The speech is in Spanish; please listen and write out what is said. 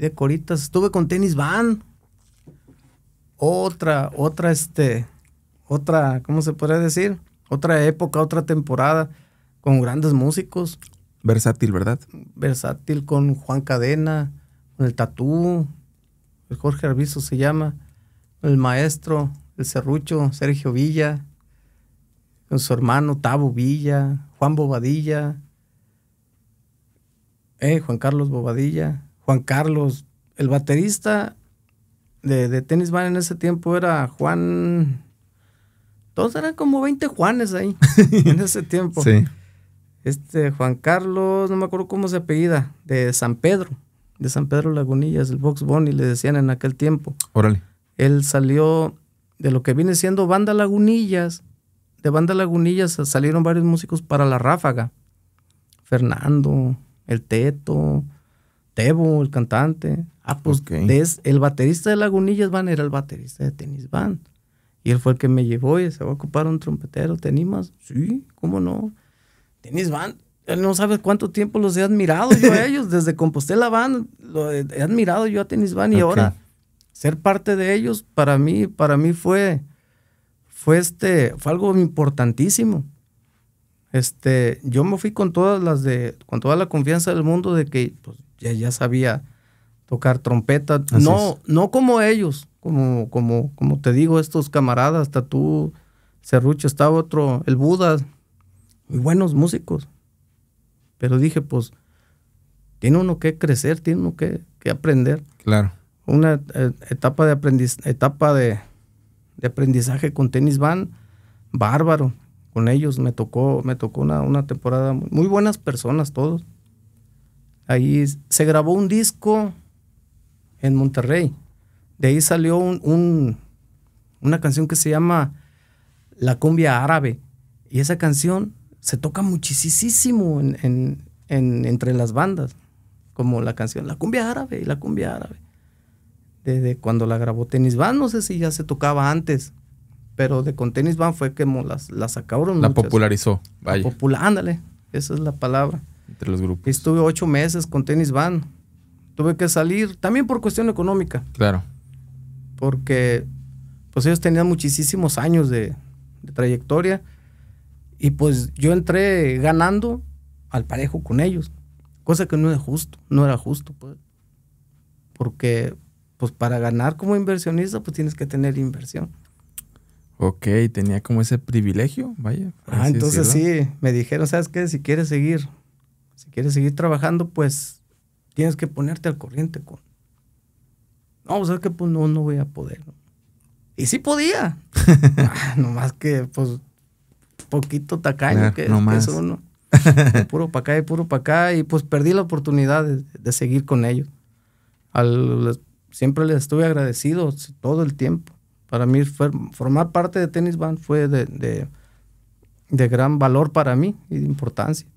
de coritas. Estuve con tenis van. Otra, otra, este, otra, ¿cómo se podría decir? Otra época, otra temporada con grandes músicos. Versátil, ¿verdad? Versátil con Juan Cadena, con el Tatú, el Jorge Arbizo se llama, el maestro, el Cerrucho, Sergio Villa, con su hermano Tabo Villa, Juan Bobadilla, eh, Juan Carlos Bobadilla, Juan Carlos. El baterista de, Tenis Tennis Van en ese tiempo era Juan. Todos eran como 20 Juanes ahí en ese tiempo. Este Juan Carlos, no me acuerdo cómo se apellida, de San Pedro, de San Pedro Lagunillas, el Box Bunny le decían en aquel tiempo. Órale. Él salió de lo que viene siendo Banda Lagunillas. De Banda Lagunillas salieron varios músicos para la Ráfaga. Fernando, el Teto, Tebo, el cantante. Ah, pues el baterista de Lagunillas Van era el baterista de Tenis Van. Y él fue el que me llevó y se va a ocupar un trompetero. ¿Te animas? Sí, ¿cómo no? Tenis Van, no sabes cuánto tiempo los he admirado yo a ellos. Desde Compostela Van, lo he, admirado yo a Tenis Van y ahora ser parte de ellos para mí, para mí fue, fue, este, fue algo importantísimo. Este, yo me fui con todas las de, con toda la confianza del mundo de que pues, ya, sabía tocar trompeta. no, no como ellos, como, como, como te digo, estos camaradas, hasta tú, Cerrucho, estaba otro, el Buda, muy buenos músicos. Pero dije, pues, tiene uno que crecer, tiene uno que, aprender. Claro. Una eh, etapa de etapa de, aprendizaje con tenis van bárbaro. Con ellos me tocó, me tocó una, una temporada muy buenas personas todos Ahí se grabó un disco en Monterrey. De ahí salió un, una canción que se llama La cumbia árabe. Y esa canción se toca muchísimo en, entre las bandas, como la canción La cumbia árabe y la cumbia árabe. Desde cuando la grabó Tenis Van, no sé si ya se tocaba antes, pero de con Tenis Van fue que la, la sacaron. La popularizó, La esa es la palabra. Entre los grupos. Estuve ocho meses con Tennis van. Tuve que salir también por cuestión económica. Claro. Porque pues ellos tenían muchísimos años de, trayectoria y pues yo entré ganando al parejo con ellos. Cosa que no es justo, no era justo, pues. Porque pues para ganar como inversionista pues tienes que tener inversión. Ok, tenía como ese privilegio, vaya. Ah, entonces sí, me dijeron, ¿sabes qué? Si quieres seguir quieres seguir trabajando, pues tienes que ponerte al corriente con. No, o sea que pues no, no voy a poder. Y sí podía. Ah, no más que, pues, poquito tacaño que, no es uno. puro para acá y puro para acá. Y pues perdí la oportunidad de, seguir con ellos. Al, siempre les estuve agradecido todo el tiempo. Para mí, formar parte de Tennis Band fue de, de gran valor para mí y de importancia.